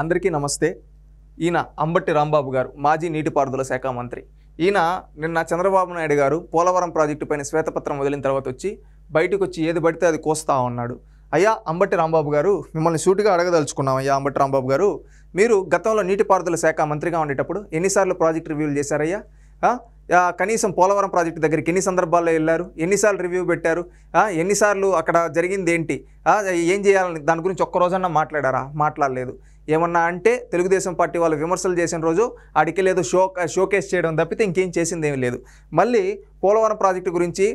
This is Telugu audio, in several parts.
అందరికీ నమస్తే ఈయన అంబట్టి రాంబాబు గారు మాజీ నీటిపారుదల శాఖ మంత్రి ఈయన నిన్న చంద్రబాబు నాయుడు గారు పోలవరం ప్రాజెక్టు పైన శ్వేతపత్రం వదిలిన తర్వాత వచ్చి బయటకు వచ్చి ఏది పడితే అది కోస్తా ఉన్నాడు అయ్యా అంబట్టి రాంబాబు గారు మిమ్మల్ని సూటిగా అడగదలుచుకున్నాం అయ్యా అంబట్టి రాంబాబు గారు మీరు గతంలో నీటిపారుదల శాఖ మంత్రిగా ఉండేటప్పుడు ఎన్నిసార్లు ప్రాజెక్ట్ రివ్యూలు చేశారయ్యా కనీసం పోలవరం ప్రాజెక్టు దగ్గరికి ఎన్ని సందర్భాల్లో వెళ్ళారు ఎన్నిసార్లు రివ్యూ పెట్టారు ఎన్నిసార్లు అక్కడ జరిగింది ఏంటి ఏం చేయాలని దాని గురించి ఒక్క రోజన్నా మాట్లాడారా మాట్లాడలేదు ఏమన్నా అంటే తెలుగుదేశం పార్టీ వాళ్ళు విమర్శలు చేసిన రోజు ఆడికి లేదు షో షోకేస్ చేయడం తప్పితే ఇంకేం చేసింది ఏమి లేదు మళ్ళీ పోలవరం ప్రాజెక్టు గురించి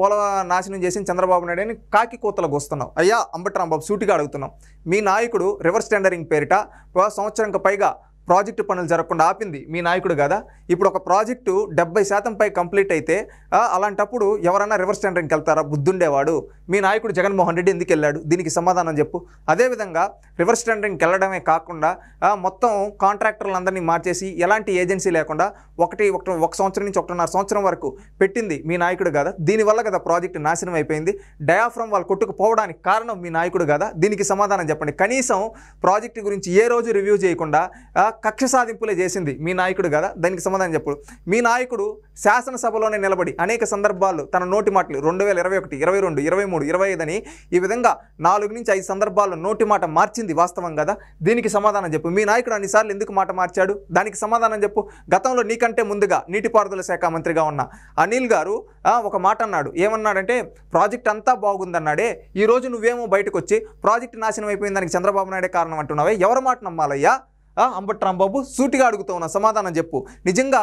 పోలవరం నాశనం చేసిన చంద్రబాబు నాయుడు అని కాకి కూతలకు వస్తున్నాం అయ్యా అంబట్రాంబాబు సూటిగా అడుగుతున్నాం మీ నాయకుడు రివర్స్ టెండరింగ్ పేరిట సంవత్సరంకి పైగా ప్రాజెక్టు పనులు జరగకుండా ఆపింది మీ నాయకుడు కదా ఇప్పుడు ఒక ప్రాజెక్టు డెబ్బై శాతం పై కంప్లీట్ అయితే అలాంటప్పుడు ఎవరన్నా రివర్స్ టెండరింగ్కి వెళ్తారా బుద్ధుండేవాడు మీ నాయకుడు జగన్మోహన్ రెడ్డి ఎందుకు వెళ్ళాడు దీనికి సమాధానం చెప్పు అదేవిధంగా రివర్స్ టెండరింగ్కి వెళ్ళడమే కాకుండా మొత్తం కాంట్రాక్టర్లందరినీ మార్చేసి ఎలాంటి ఏజెన్సీ లేకుండా ఒకటి ఒక ఒక సంవత్సరం నుంచి ఒకటిన్నర సంవత్సరం వరకు పెట్టింది మీ నాయకుడు కదా దీనివల్ల కదా ప్రాజెక్టు నాశనం అయిపోయింది డయాఫ్రమ్ వాళ్ళు కొట్టుకుపోవడానికి కారణం మీ నాయకుడు కదా దీనికి సమాధానం చెప్పండి కనీసం ప్రాజెక్టు గురించి ఏ రోజు రివ్యూ చేయకుండా కక్ష సాధింపులే చేసింది మీ నాయకుడు కదా దానికి సమాధానం చెప్పుడు మీ నాయకుడు శాసనసభలోనే నిలబడి అనేక సందర్భాల్లో తన నోటి మాటలు రెండు వేల ఇరవై ఒకటి ఇరవై రెండు ఇరవై మూడు ఇరవై ఐదని ఈ విధంగా నాలుగు నుంచి ఐదు సందర్భాల్లో నోటి మాట మార్చింది వాస్తవం కదా దీనికి సమాధానం చెప్పు మీ నాయకుడు అన్నిసార్లు ఎందుకు మాట మార్చాడు దానికి సమాధానం చెప్పు గతంలో నీకంటే ముందుగా నీటిపారుదల శాఖ మంత్రిగా ఉన్న అనిల్ గారు ఒక మాట అన్నాడు ఏమన్నాడంటే ప్రాజెక్ట్ అంతా బాగుందన్నాడే ఈరోజు నువ్వేమో బయటకు వచ్చి ప్రాజెక్ట్ నాశనం దానికి చంద్రబాబు నాయుడే కారణం అంటున్నావే ఎవరి మాట నమ్మాలయ్యా అంబట్రామ్ బాబు సూటిగా అడుగుతూ ఉన్నా సమాధానం చెప్పు నిజంగా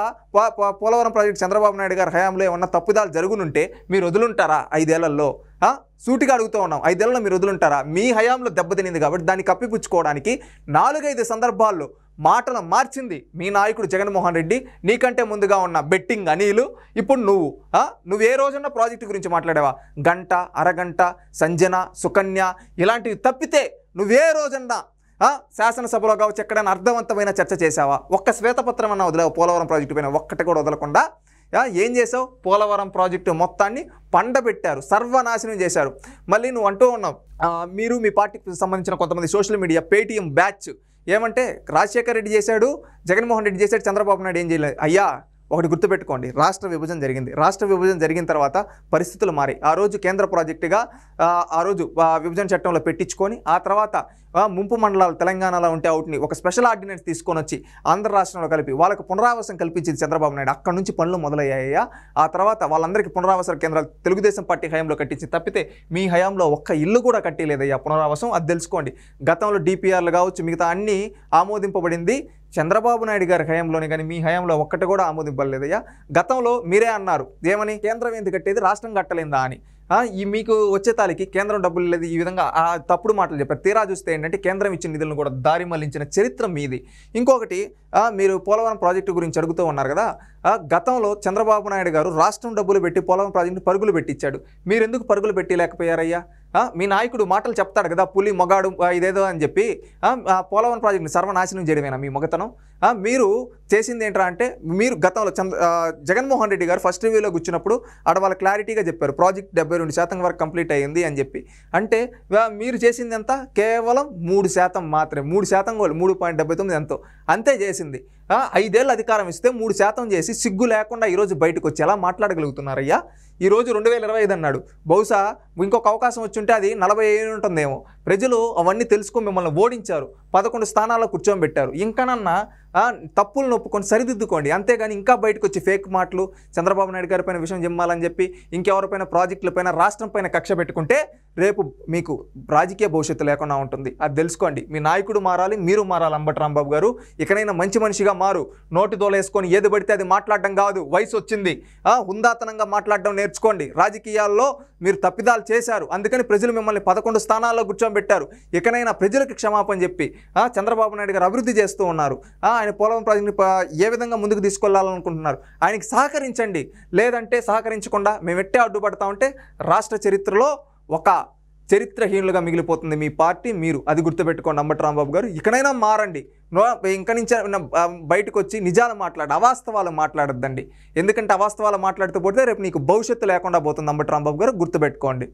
పోలవరం ప్రాజెక్ట్ చంద్రబాబు నాయుడు గారి హయాంలో ఏమన్నా తప్పిదాలు జరుగునుంటే మీరు వదులుంటారా ఐదేళ్లలో సూటిగా అడుగుతూ ఉన్నాం ఐదేళ్లలో మీరు వదులుంటారా మీ హయాంలో దెబ్బతినింది కాబట్టి దాన్ని కప్పిపుచ్చుకోవడానికి నాలుగైదు సందర్భాల్లో మాటలు మార్చింది మీ నాయకుడు జగన్మోహన్ రెడ్డి నీకంటే ముందుగా ఉన్న బెట్టింగ్ అనిలు ఇప్పుడు నువ్వు నువ్వు ఏ రోజున్న ప్రాజెక్టు గురించి మాట్లాడావా గంట అరగంట సంజన సుకన్య ఇలాంటివి తప్పితే నువ్వే రోజన్నా శాసనసభలో కావచ్చు ఎక్కడైనా అర్థవంతమైన చర్చ చేసావా ఒక్క శ్వేతపత్రం అన్న వదిలేవు పోలవరం ప్రాజెక్టు పైన ఒక్కటి కూడా వదలకుండా ఏం చేసావు పోలవరం ప్రాజెక్టు మొత్తాన్ని పండబెట్టారు సర్వనాశనం చేశారు మళ్ళీ నువ్వు అంటూ ఉన్నావు మీరు మీ పార్టీకి సంబంధించిన కొంతమంది సోషల్ మీడియా పేటీఎం బ్యాచ్ ఏమంటే రాజశేఖర్ రెడ్డి చేశాడు జగన్మోహన్ రెడ్డి చేశాడు చంద్రబాబు నాయుడు ఏం చేయలేదు అయ్యా ఒకటి గుర్తుపెట్టుకోండి రాష్ట్ర విభజన జరిగింది రాష్ట్ర విభజన జరిగిన తర్వాత పరిస్థితులు మారి ఆ రోజు కేంద్ర ప్రాజెక్టుగా ఆ రోజు విభజన చట్టంలో పెట్టించుకొని ఆ తర్వాత ముంపు మండలాలు తెలంగాణలో ఉంటే అవుట్ని ఒక స్పెషల్ ఆర్డినెన్స్ తీసుకొని వచ్చి ఆంధ్ర రాష్ట్రంలో కలిపి వాళ్ళకు పునరావాసం కల్పించింది చంద్రబాబు నాయుడు అక్కడ నుంచి పనులు మొదలయ్యాయా ఆ తర్వాత వాళ్ళందరికీ పునరావాస కేంద్రాలు తెలుగుదేశం పార్టీ హయాంలో కట్టించి తప్పితే మీ హయాంలో ఒక్క ఇల్లు కూడా కట్టలేదయ్యా పునరావాసం అది తెలుసుకోండి గతంలో డిపిఆర్లు కావచ్చు మిగతా అన్నీ ఆమోదింపబడింది చంద్రబాబు నాయుడు గారి హయాంలోని కానీ మీ హయాంలో ఒక్కటి కూడా ఆమోదింపలేదయ్యా గతంలో మీరే అన్నారు ఏమని కేంద్రం ఏంది కట్టేది రాష్ట్రం కట్టలేదా అని ఈ మీకు వచ్చే తాలికి కేంద్రం డబ్బులు లేదు ఈ విధంగా ఆ తప్పుడు మాటలు చెప్పారు తీరా చూస్తే ఏంటంటే కేంద్రం ఇచ్చిన నిధులను కూడా దారి మళ్లించిన చరిత్ర మీది ఇంకొకటి మీరు పోలవరం ప్రాజెక్టు గురించి అడుగుతూ ఉన్నారు కదా గతంలో చంద్రబాబు నాయుడు గారు రాష్ట్రం డబ్బులు పెట్టి పోలవరం ప్రాజెక్టును పరుగులు పెట్టించాడు మీరు ఎందుకు పరుగులు పెట్టి లేకపోయారయ్యా మీ నాయకుడు మాటలు చెప్తాడు కదా పులి మొగాడు ఇదేదో అని చెప్పి పోలవరం ప్రాజెక్టుని సర్వనాశనం చేయడమేనా మీ మొగతనం మీరు చేసింది ఏంట్రా అంటే మీరు గతంలో చంద్ర జగన్మోహన్ రెడ్డి గారు ఫస్ట్ రివ్యూలో కూర్చున్నప్పుడు ఆడ వాళ్ళు క్లారిటీగా చెప్పారు ప్రాజెక్ట్ డెబ్బై రెండు శాతం వరకు కంప్లీట్ అయ్యింది అని చెప్పి అంటే మీరు చేసింది ఎంత కేవలం మూడు శాతం మాత్రమే మూడు శాతం మూడు పాయింట్ డెబ్బై తొమ్మిది ఎంతో అంతే చేసింది ఐదేళ్ళు అధికారం ఇస్తే మూడు శాతం చేసి సిగ్గు లేకుండా ఈరోజు బయటకు వచ్చి ఎలా మాట్లాడగలుగుతున్నారయ్యా ఈరోజు రెండు వేల ఇరవై ఐదు అన్నాడు బహుశా ఇంకొక అవకాశం వచ్చి ఉంటే అది నలభై ఏడు ఉంటుందేమో ప్రజలు అవన్నీ తెలుసుకుని మిమ్మల్ని ఓడించారు పదకొండు స్థానాల్లో కూర్చోబెట్టారు ఇంకానన్నా తప్పులు నొప్పుకొని సరిదిద్దుకోండి అంతేగాని ఇంకా బయటకు వచ్చి ఫేక్ మాటలు చంద్రబాబు నాయుడు గారి పైన విషయం చెమ్మాలని చెప్పి ఇంకెవరిపైన ప్రాజెక్టులపైన రాష్ట్రం పైన కక్ష పెట్టుకుంటే రేపు మీకు రాజకీయ భవిష్యత్తు లేకుండా ఉంటుంది అది తెలుసుకోండి మీ నాయకుడు మారాలి మీరు మారాలి అంబటి రాంబాబు గారు ఇకనైనా మంచి మనిషిగా మారు నోటి తోలేసుకొని ఏది పడితే అది మాట్లాడడం కాదు వయసు వచ్చింది హుందాతనంగా మాట్లాడడం నేర్చుకోండి రాజకీయాల్లో మీరు తప్పిదాలు చేశారు అందుకని ప్రజలు మిమ్మల్ని పదకొండు స్థానాల్లో కూర్చోబెట్టారు ఇకనైనా ప్రజలకు క్షమాపణ చెప్పి చంద్రబాబు నాయుడు గారు అభివృద్ధి చేస్తూ ఉన్నారు ఆయన పోలవరం ప్రాజెక్టుని ఏ విధంగా ముందుకు తీసుకెళ్లాలనుకుంటున్నారు ఆయనకి సహకరించండి లేదంటే సహకరించకుండా మేము ఎట్టే అడ్డుపడతామంటే రాష్ట్ర చరిత్రలో ఒక చరిత్రహీనులుగా మిగిలిపోతుంది మీ పార్టీ మీరు అది గుర్తుపెట్టుకోండి అంబటి రాంబాబు గారు ఇకనైనా మారండి ఇంకా నుంచి బయటకు వచ్చి నిజాలు మాట్లాడు అవాస్తవాలు మాట్లాడద్దండి ఎందుకంటే అవాస్తవాలు మాట్లాడుతూ పోతే రేపు నీకు భవిష్యత్తు లేకుండా పోతుంది అంబటి రాంబాబు గారు గుర్తుపెట్టుకోండి